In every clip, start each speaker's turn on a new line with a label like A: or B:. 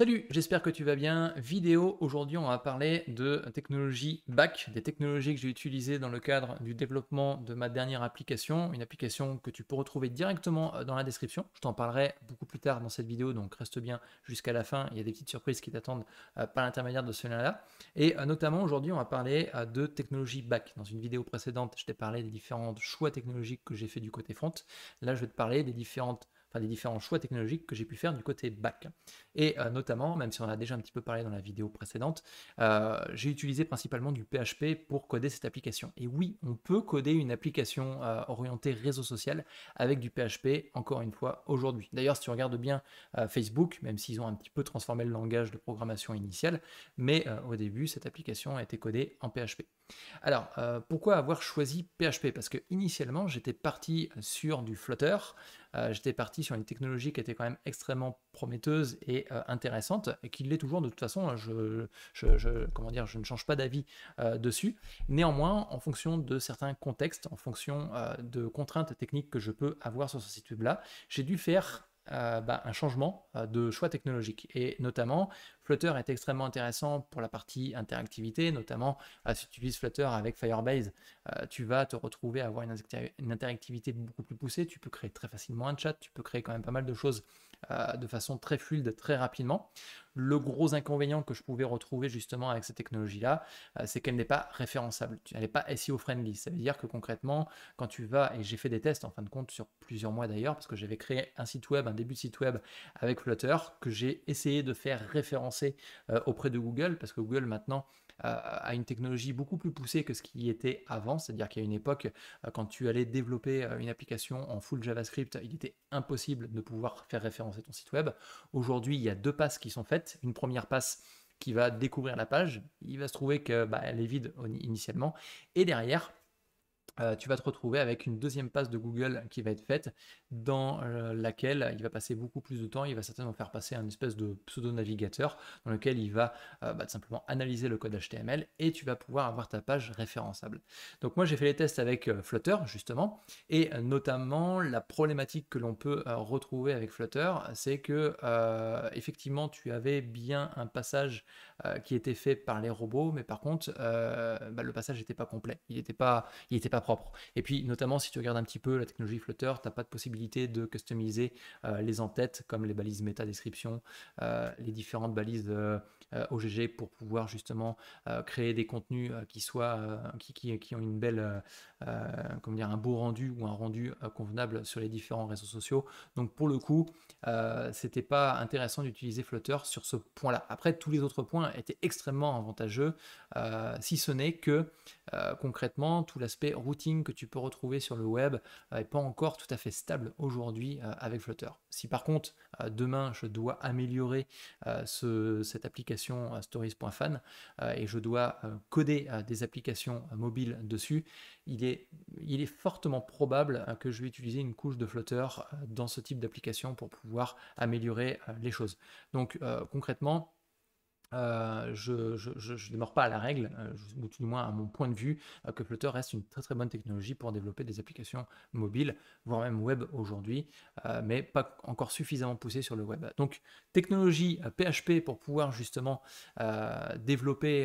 A: Salut, j'espère que tu vas bien. Vidéo, aujourd'hui on va parler de technologie back, des technologies que j'ai utilisées dans le cadre du développement de ma dernière application, une application que tu peux retrouver directement euh, dans la description. Je t'en parlerai beaucoup plus tard dans cette vidéo, donc reste bien jusqu'à la fin, il y a des petites surprises qui t'attendent euh, par l'intermédiaire de ce lien-là. Et euh, notamment aujourd'hui on va parler de technologies back. Dans une vidéo précédente, je t'ai parlé des différents choix technologiques que j'ai fait du côté front. Là je vais te parler des différentes enfin des différents choix technologiques que j'ai pu faire du côté bac. Et euh, notamment, même si on en a déjà un petit peu parlé dans la vidéo précédente, euh, j'ai utilisé principalement du PHP pour coder cette application. Et oui, on peut coder une application euh, orientée réseau social avec du PHP, encore une fois, aujourd'hui. D'ailleurs, si tu regardes bien Facebook, même s'ils ont un petit peu transformé le langage de programmation initial, mais au début, cette application a été codée en PHP. Alors, euh, pourquoi avoir choisi PHP Parce que initialement, j'étais parti sur du flotteur, euh, j'étais parti sur une technologie qui était quand même extrêmement prometteuse et euh, intéressante, et qui l'est toujours de toute façon, hein, je, comment dire, je ne change pas d'avis dessus. Néanmoins, en fonction de certains contextes, en fonction de contraintes techniques que je peux avoir sur ce site web-là, j'ai dû faire euh, bah, un changement euh, de choix technologique. Et notamment, Flutter est extrêmement intéressant pour la partie interactivité, notamment euh, si tu utilises Flutter avec Firebase, tu vas te retrouver à avoir une, interactivité beaucoup plus poussée, tu peux créer très facilement un chat, tu peux créer quand même pas mal de choses euh, de façon très fluide, très rapidement. Le gros inconvénient que je pouvais retrouver justement avec cette technologie-là, euh, c'est qu'elle n'est pas référençable, elle n'est pas SEO-friendly. Ça veut dire que concrètement, quand tu vas, et j'ai fait des tests en fin de compte sur plusieurs mois d'ailleurs, parce que j'avais créé un site web, un début de site web avec Flutter, que j'ai essayé de faire référencer euh, auprès de Google, parce que Google maintenant a une technologie beaucoup plus poussée que ce qui était avant. C'est-à-dire a une époque, quand tu allais développer une application en full JavaScript, il était impossible de pouvoir faire référence c'est ton site web. Aujourd'hui, il y a deux passes qui sont faites. Une première passe qui va découvrir la page, il va se trouver qu'elle bah, est vide initialement, et derrière, euh, tu vas te retrouver avec une deuxième passe de Google qui va être faite, dans euh, laquelle il va passer beaucoup plus de temps. Il va certainement faire passer un espèce de pseudo-navigateur dans lequel il va euh, bah, simplement analyser le code HTML et tu vas pouvoir avoir ta page référençable. Donc moi j'ai fait les tests avec Flutter justement, et notamment la problématique que l'on peut retrouver avec Flutter, c'est que effectivement tu avais bien un passage qui était fait par les robots, mais par contre bah, le passage n'était pas complet, il n'était pas, il pas et puis notamment si tu regardes un petit peu la technologie Flutter, tu n'as pas de possibilité de customiser euh, les en entêtes comme les balises méta description, euh, les différentes balises euh, OGG pour pouvoir justement créer des contenus qui soient qui, qui, ont une belle comment dire un beau rendu ou un rendu convenable sur les différents réseaux sociaux. Donc pour le coup, c'était pas intéressant d'utiliser Flutter sur ce point-là. Après tous les autres points étaient extrêmement avantageux, si ce n'est que concrètement tout l'aspect rouge que tu peux retrouver sur le web n'est euh, pas encore tout à fait stable aujourd'hui euh, avec Flutter. Si par contre euh, demain je dois améliorer cette application stories.fan et je dois coder des applications mobiles dessus, il est, il est fortement probable que je vais utiliser une couche de Flutter dans ce type d'application pour pouvoir améliorer les choses. Donc concrètement, euh, je, ne je, pas à la règle, euh, ou tout du moins à mon point de vue, euh, que Flutter reste une très très bonne technologie pour développer des applications mobiles, voire même web aujourd'hui, mais pas encore suffisamment poussée sur le web. Donc technologie PHP pour pouvoir justement développer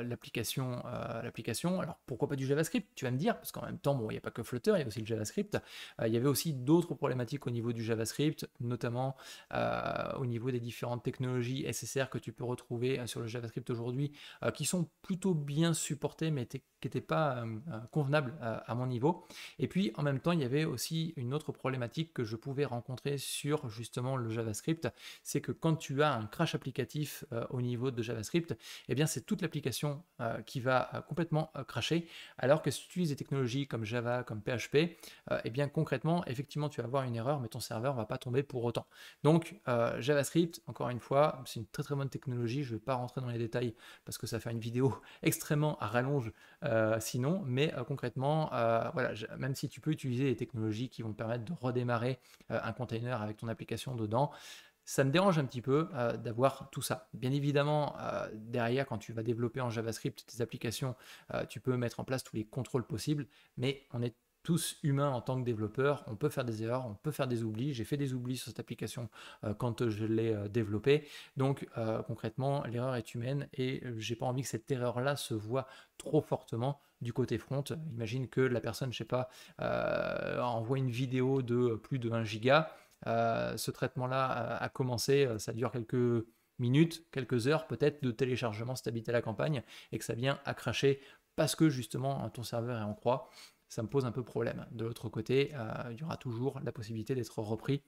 A: l'application, l'application. Alors pourquoi pas du JavaScript Tu vas me dire, parce qu'en même temps, bon, il n'y a pas que Flutter, il y a aussi le JavaScript. il y avait aussi d'autres problématiques au niveau du JavaScript, notamment au niveau des différentes technologies SSR que tu peux retrouver euh, sur le JavaScript aujourd'hui, euh, qui sont plutôt bien supportés, mais qui n'étaient pas euh, convenables à mon niveau. Et puis en même temps, il y avait aussi une autre problématique que je pouvais rencontrer sur justement le JavaScript, c'est que quand tu as un crash applicatif au niveau de JavaScript, et eh bien c'est toute l'application qui va complètement crasher, alors que si tu utilises des technologies comme Java, comme PHP, et eh bien concrètement, effectivement, tu vas avoir une erreur, mais ton serveur ne va pas tomber pour autant. Donc JavaScript, encore une fois, c'est une très très bonne technologie je ne vais pas rentrer dans les détails parce que ça fait une vidéo extrêmement à rallonge euh, sinon, mais euh, concrètement, euh, voilà, même si tu peux utiliser les technologies qui vont te permettre de redémarrer un container avec ton application dedans, ça me dérange un petit peu d'avoir tout ça. Bien évidemment, derrière, quand tu vas développer en JavaScript tes applications, tu peux mettre en place tous les contrôles possibles, mais on est tous humains en tant que développeurs, on peut faire des erreurs, on peut faire des oublis. J'ai fait des oublis sur cette application euh, quand je l'ai euh, développée. Donc euh, concrètement, l'erreur est humaine et j'ai pas envie que cette erreur-là se voit trop fortement du côté front. Imagine que la personne, je sais pas, envoie une vidéo de plus de 1 giga. ce traitement-là a, commencé, ça dure quelques minutes, quelques heures peut-être de téléchargement si tu à la campagne et que ça vient à cracher parce que justement ton serveur est en croix ça me pose un peu problème. De l'autre côté, euh, il y aura toujours la possibilité d'être repris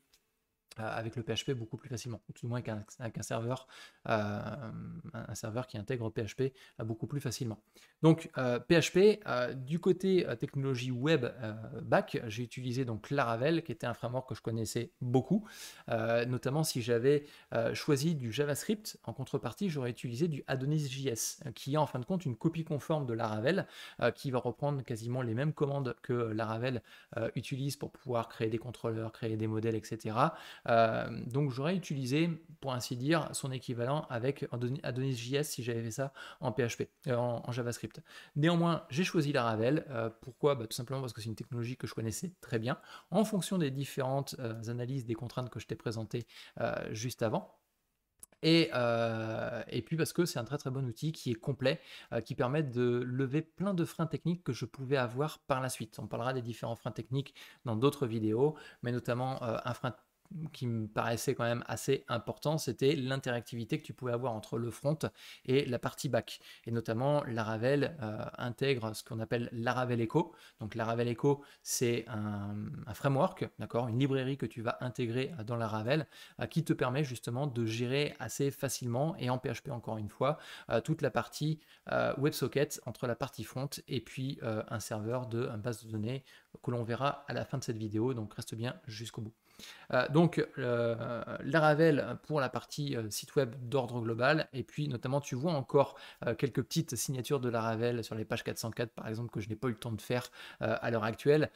A: euh, avec le PHP beaucoup plus facilement, ou tout du moins avec euh, un, serveur, un serveur qui intègre PHP euh, beaucoup plus facilement. Donc PHP, du côté technologie web back, j'ai utilisé donc Laravel, qui était un framework que je connaissais beaucoup, notamment si j'avais choisi du JavaScript, en contrepartie j'aurais utilisé du AdonisJS, qui est en fin de compte une copie conforme de Laravel, qui va reprendre quasiment les mêmes commandes que Laravel utilise pour pouvoir créer des contrôleurs, créer des modèles, etc euh, donc j'aurais utilisé, pour ainsi dire, son équivalent avec JS, si j'avais fait ça en PHP, euh, en, JavaScript. Néanmoins, j'ai choisi la Ravel, euh, pourquoi bah, Tout simplement parce que c'est une technologie que je connaissais très bien. En fonction des différentes analyses des contraintes que je t'ai présentées juste avant, et, et, puis parce que c'est un très très bon outil qui est complet, qui permet de lever plein de freins techniques que je pouvais avoir par la suite. On parlera des différents freins techniques dans d'autres vidéos, mais notamment un frein qui me paraissait quand même assez important, c'était l'interactivité que tu pouvais avoir entre le front et la partie back. Et notamment, Laravel Ravel euh, intègre ce qu'on appelle Laravel Echo. Donc Laravel Echo, c'est un, framework, d'accord, une librairie que tu vas intégrer euh, dans Laravel, Ravel, euh, qui te permet justement de gérer assez facilement et en PHP encore une fois toute la partie WebSocket entre la partie front et puis un serveur de base de données que l'on verra à la fin de cette vidéo. Donc reste bien jusqu'au bout. Euh, donc, euh, Laravel pour la partie euh, site web d'ordre global. Et puis, notamment, tu vois encore quelques petites signatures de Laravel sur les pages 404, par exemple, que je n'ai pas eu le temps de faire à l'heure actuelle,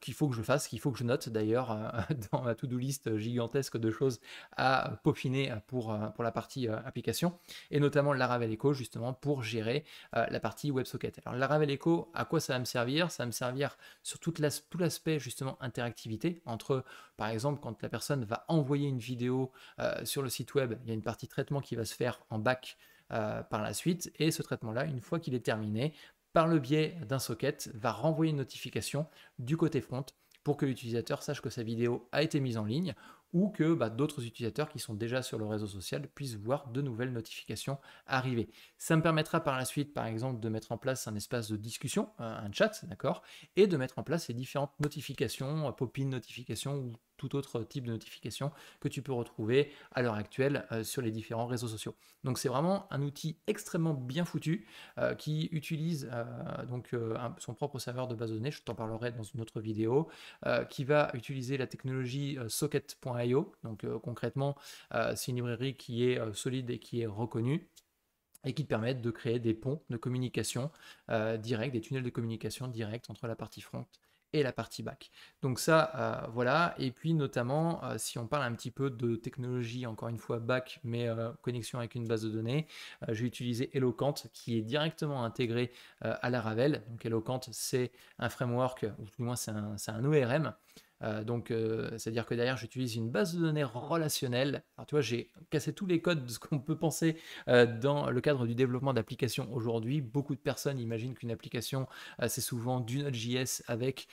A: qu'il faut que je fasse, qu'il faut que je note d'ailleurs dans ma to-do list gigantesque de choses à peaufiner pour, pour la partie application. Et notamment Laravel Echo, justement, pour gérer la partie WebSocket. Alors, Laravel Echo, à quoi ça va me servir Ça va me servir sur tout l'aspect, justement, interactivité entre par exemple, quand la personne va envoyer une vidéo euh, sur le site web, il y a une partie traitement qui va se faire en bac euh, par la suite. Et ce traitement-là, une fois qu'il est terminé, par le biais d'un socket, va renvoyer une notification du côté front pour que l'utilisateur sache que sa vidéo a été mise en ligne ou que bah, d'autres utilisateurs qui sont déjà sur le réseau social puissent voir de nouvelles notifications arriver. Ça me permettra par la suite, par exemple, de mettre en place un espace de discussion, un chat, d'accord, et de mettre en place les différentes notifications, euh, pop-in notifications ou tout autre type de notification que tu peux retrouver à l'heure actuelle euh, sur les différents réseaux sociaux. Donc c'est vraiment un outil extrêmement bien foutu euh, qui utilise euh, donc son propre serveur de base de données, je t'en parlerai dans une autre vidéo, qui va utiliser la technologie socket.io. Donc concrètement, c'est une librairie qui est solide et qui est reconnue et qui te de créer des ponts de communication euh, des tunnels de communication directs entre la partie front et la partie back. Donc ça, euh, voilà. Et puis notamment, euh, si on parle un petit peu de technologie, encore une fois back, mais euh, connexion avec une base de données, j'ai utilisé Eloquent qui est directement intégré à la Ravel. Donc Eloquent, c'est un framework, ou du moins c'est un, ORM euh, donc, euh, c'est-à-dire que derrière, j'utilise une base de données relationnelle. Alors, tu vois, j'ai cassé tous les codes de ce qu'on peut penser euh, dans le cadre du développement d'applications aujourd'hui. Beaucoup de personnes imaginent qu'une application, c'est souvent du Node.js avec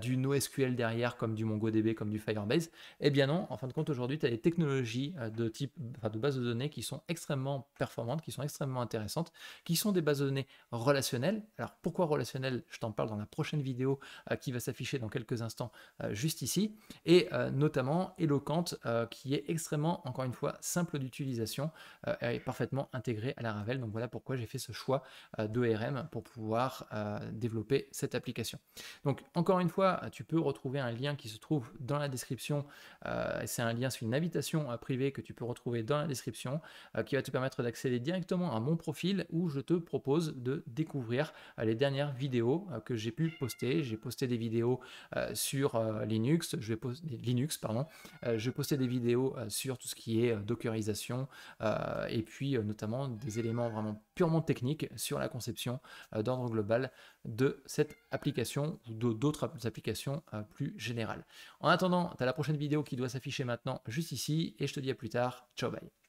A: du NoSQL derrière, comme du MongoDB, comme du Firebase. Eh bien non, en fin de compte, aujourd'hui, tu as des technologies de type, de bases de données qui sont extrêmement performantes, qui sont extrêmement intéressantes, qui sont des bases de données relationnelles. Alors, pourquoi relationnelles Je t'en parle dans la prochaine vidéo qui va s'afficher dans quelques instants ici, et euh, notamment éloquente, euh, qui est extrêmement, encore une fois, simple d'utilisation, euh, et parfaitement intégré à la Ravel. Donc voilà pourquoi j'ai fait ce choix de rm pour pouvoir développer cette application. Donc encore une fois, tu peux retrouver un lien qui se trouve dans la description. c'est un lien, sur une invitation privée que tu peux retrouver dans la description, qui va te permettre d'accéder directement à mon profil où je te propose de découvrir les dernières vidéos que j'ai pu poster. J'ai posté des vidéos sur les Linux, je vais Linux pardon, euh, je vais poster des vidéos euh, sur tout ce qui est euh, dockerisation et puis notamment des éléments vraiment purement techniques sur la conception d'ordre global de cette application ou d'autres applications plus générales. En attendant, tu as la prochaine vidéo qui doit s'afficher maintenant juste ici et je te dis à plus tard. Ciao bye.